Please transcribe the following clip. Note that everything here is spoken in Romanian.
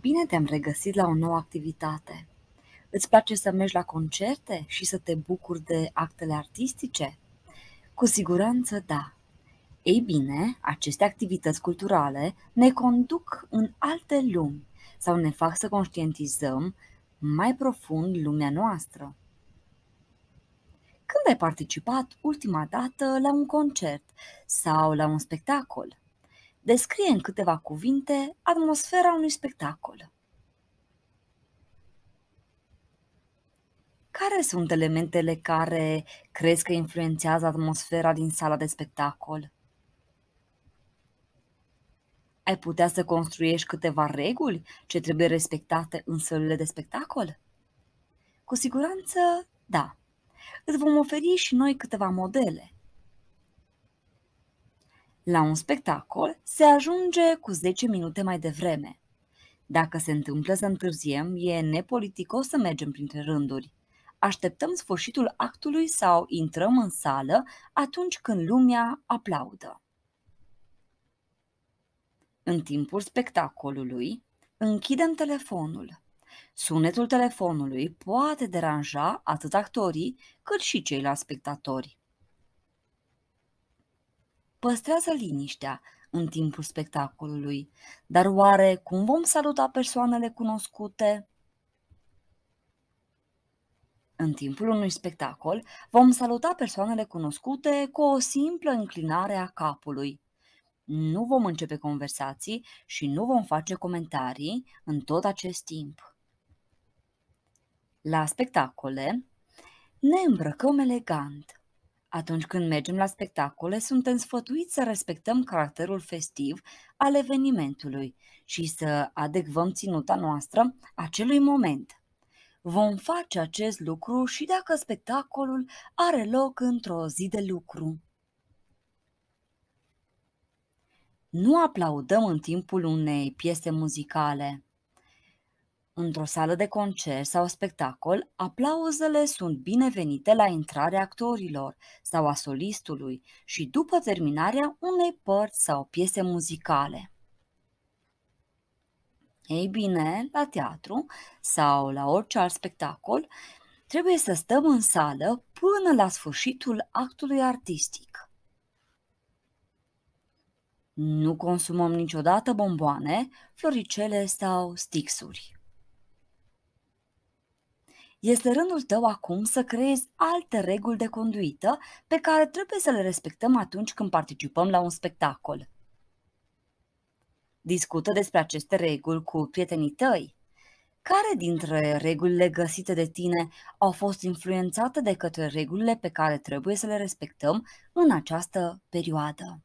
Bine te-am regăsit la o nouă activitate. Îți place să mergi la concerte și să te bucuri de actele artistice? Cu siguranță da. Ei bine, aceste activități culturale ne conduc în alte lumi sau ne fac să conștientizăm mai profund lumea noastră. Când ai participat ultima dată la un concert sau la un spectacol? descrie în câteva cuvinte atmosfera unui spectacol. Care sunt elementele care crezi că influențează atmosfera din sala de spectacol? Ai putea să construiești câteva reguli ce trebuie respectate în sălile de spectacol? Cu siguranță, da. Îți vom oferi și noi câteva modele la un spectacol se ajunge cu 10 minute mai devreme. Dacă se întâmplă să întârziem, e nepoliticos să mergem printre rânduri. Așteptăm sfârșitul actului sau intrăm în sală atunci când lumea aplaudă. În timpul spectacolului, închidem telefonul. Sunetul telefonului poate deranja atât actorii cât și ceilalți spectatori păstrează liniștea în timpul spectacolului. Dar oare cum vom saluta persoanele cunoscute? În timpul unui spectacol, vom saluta persoanele cunoscute cu o simplă înclinare a capului. Nu vom începe conversații și nu vom face comentarii în tot acest timp. La spectacole, ne îmbrăcăm elegant, atunci când mergem la spectacole, suntem sfătuiți să respectăm caracterul festiv al evenimentului și să adecvăm ținuta noastră acelui moment. Vom face acest lucru și dacă spectacolul are loc într-o zi de lucru. Nu aplaudăm în timpul unei piese muzicale. Într-o sală de concert sau spectacol, aplauzele sunt binevenite la intrarea actorilor sau a solistului și după terminarea unei părți sau piese muzicale. Ei bine, la teatru sau la orice alt spectacol, trebuie să stăm în sală până la sfârșitul actului artistic. Nu consumăm niciodată bomboane, floricele sau stixuri. Este rândul tău acum să creezi alte reguli de conduită pe care trebuie să le respectăm atunci când participăm la un spectacol. Discută despre aceste reguli cu prietenii tăi. Care dintre regulile găsite de tine au fost influențate de către regulile pe care trebuie să le respectăm în această perioadă?